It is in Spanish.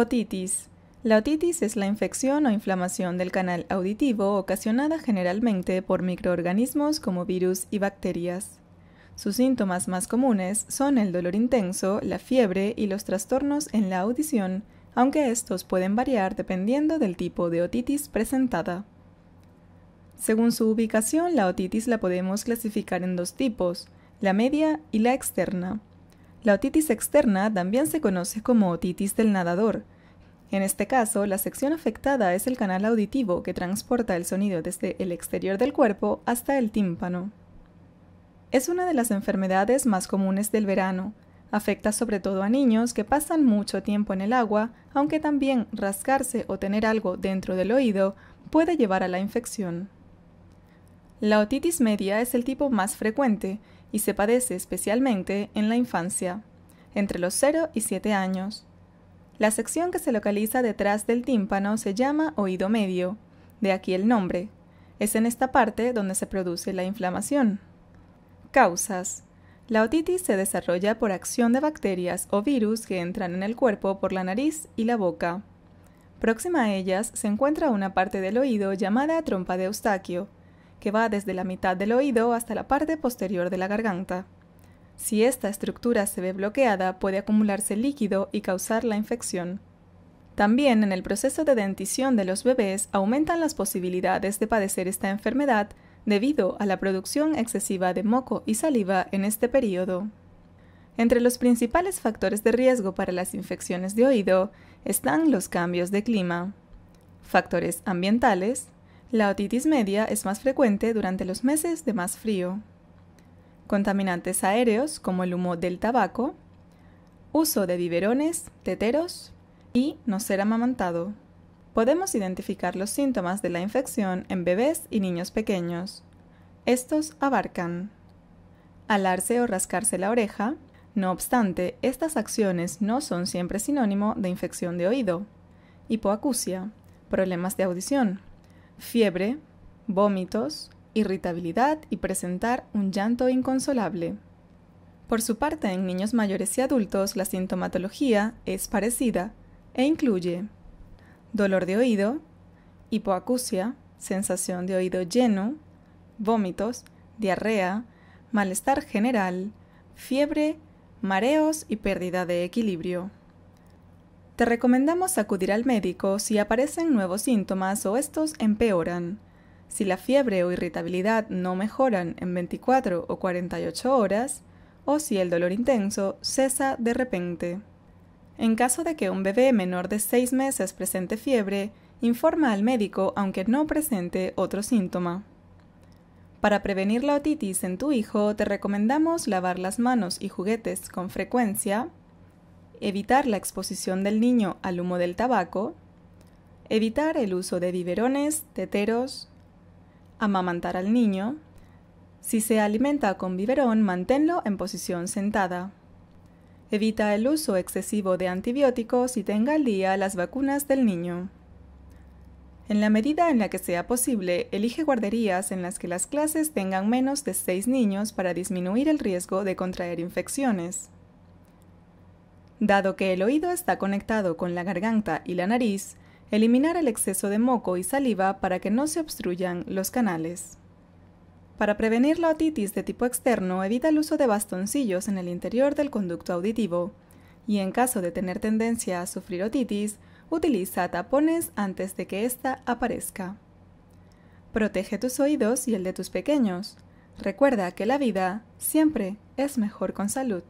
Otitis. La otitis es la infección o inflamación del canal auditivo ocasionada generalmente por microorganismos como virus y bacterias. Sus síntomas más comunes son el dolor intenso, la fiebre y los trastornos en la audición, aunque estos pueden variar dependiendo del tipo de otitis presentada. Según su ubicación, la otitis la podemos clasificar en dos tipos, la media y la externa. La otitis externa también se conoce como otitis del nadador. En este caso, la sección afectada es el canal auditivo que transporta el sonido desde el exterior del cuerpo hasta el tímpano. Es una de las enfermedades más comunes del verano. Afecta sobre todo a niños que pasan mucho tiempo en el agua, aunque también rascarse o tener algo dentro del oído puede llevar a la infección. La otitis media es el tipo más frecuente y se padece especialmente en la infancia, entre los 0 y 7 años. La sección que se localiza detrás del tímpano se llama oído medio, de aquí el nombre. Es en esta parte donde se produce la inflamación. Causas. La otitis se desarrolla por acción de bacterias o virus que entran en el cuerpo por la nariz y la boca. Próxima a ellas se encuentra una parte del oído llamada trompa de Eustaquio, que va desde la mitad del oído hasta la parte posterior de la garganta. Si esta estructura se ve bloqueada, puede acumularse líquido y causar la infección. También en el proceso de dentición de los bebés aumentan las posibilidades de padecer esta enfermedad debido a la producción excesiva de moco y saliva en este periodo. Entre los principales factores de riesgo para las infecciones de oído están los cambios de clima, factores ambientales, la otitis media es más frecuente durante los meses de más frío. Contaminantes aéreos como el humo del tabaco, uso de biberones, teteros y no ser amamantado. Podemos identificar los síntomas de la infección en bebés y niños pequeños. Estos abarcan alarse o rascarse la oreja, no obstante, estas acciones no son siempre sinónimo de infección de oído, hipoacusia, problemas de audición, fiebre, vómitos, irritabilidad y presentar un llanto inconsolable. Por su parte, en niños mayores y adultos la sintomatología es parecida e incluye dolor de oído, hipoacusia, sensación de oído lleno, vómitos, diarrea, malestar general, fiebre, mareos y pérdida de equilibrio. Te recomendamos acudir al médico si aparecen nuevos síntomas o estos empeoran. Si la fiebre o irritabilidad no mejoran en 24 o 48 horas, o si el dolor intenso cesa de repente. En caso de que un bebé menor de 6 meses presente fiebre, informa al médico aunque no presente otro síntoma. Para prevenir la otitis en tu hijo, te recomendamos lavar las manos y juguetes con frecuencia, evitar la exposición del niño al humo del tabaco, evitar el uso de biberones, teteros, amamantar al niño. Si se alimenta con biberón, manténlo en posición sentada. Evita el uso excesivo de antibióticos y tenga al día las vacunas del niño. En la medida en la que sea posible, elige guarderías en las que las clases tengan menos de 6 niños para disminuir el riesgo de contraer infecciones. Dado que el oído está conectado con la garganta y la nariz, eliminar el exceso de moco y saliva para que no se obstruyan los canales. Para prevenir la otitis de tipo externo, evita el uso de bastoncillos en el interior del conducto auditivo. Y en caso de tener tendencia a sufrir otitis, utiliza tapones antes de que ésta aparezca. Protege tus oídos y el de tus pequeños. Recuerda que la vida siempre es mejor con salud.